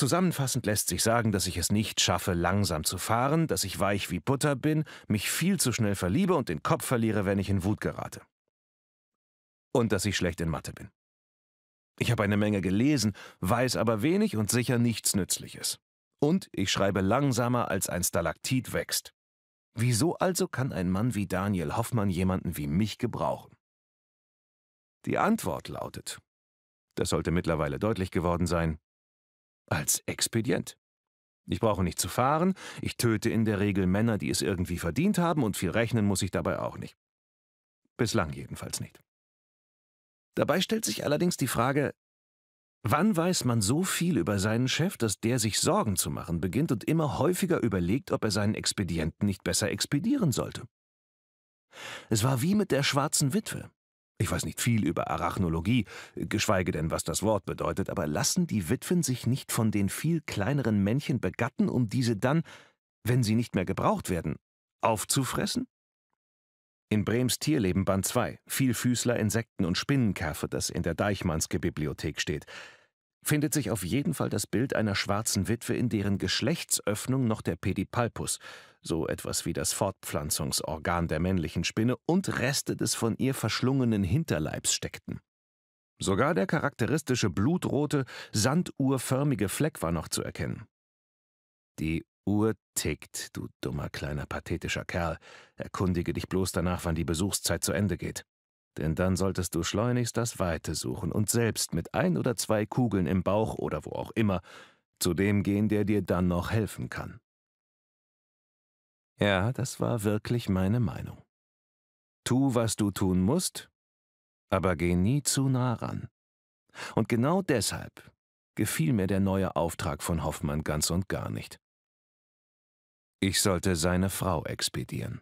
Zusammenfassend lässt sich sagen, dass ich es nicht schaffe, langsam zu fahren, dass ich weich wie Butter bin, mich viel zu schnell verliebe und den Kopf verliere, wenn ich in Wut gerate. Und dass ich schlecht in Mathe bin. Ich habe eine Menge gelesen, weiß aber wenig und sicher nichts Nützliches. Und ich schreibe langsamer, als ein Stalaktit wächst. Wieso also kann ein Mann wie Daniel Hoffmann jemanden wie mich gebrauchen? Die Antwort lautet, das sollte mittlerweile deutlich geworden sein, als Expedient. Ich brauche nicht zu fahren, ich töte in der Regel Männer, die es irgendwie verdient haben, und viel rechnen muss ich dabei auch nicht. Bislang jedenfalls nicht. Dabei stellt sich allerdings die Frage, wann weiß man so viel über seinen Chef, dass der sich Sorgen zu machen beginnt und immer häufiger überlegt, ob er seinen Expedienten nicht besser expedieren sollte? Es war wie mit der schwarzen Witwe. Ich weiß nicht viel über Arachnologie, geschweige denn, was das Wort bedeutet, aber lassen die Witwen sich nicht von den viel kleineren Männchen begatten, um diese dann, wenn sie nicht mehr gebraucht werden, aufzufressen? In Brems Tierleben Band 2, Vielfüßler, Insekten und Spinnenkerfe, das in der Deichmannske Bibliothek steht, findet sich auf jeden Fall das Bild einer schwarzen Witwe, in deren Geschlechtsöffnung noch der Pedipalpus, so etwas wie das Fortpflanzungsorgan der männlichen Spinne, und Reste des von ihr verschlungenen Hinterleibs steckten. Sogar der charakteristische blutrote, sanduhrförmige Fleck war noch zu erkennen. Die Uhr tickt, du dummer kleiner pathetischer Kerl. Erkundige dich bloß danach, wann die Besuchszeit zu Ende geht. Denn dann solltest du schleunigst das Weite suchen und selbst mit ein oder zwei Kugeln im Bauch oder wo auch immer zu dem gehen, der dir dann noch helfen kann. Ja, das war wirklich meine Meinung. Tu, was du tun musst, aber geh nie zu nah ran. Und genau deshalb gefiel mir der neue Auftrag von Hoffmann ganz und gar nicht. Ich sollte seine Frau expedieren.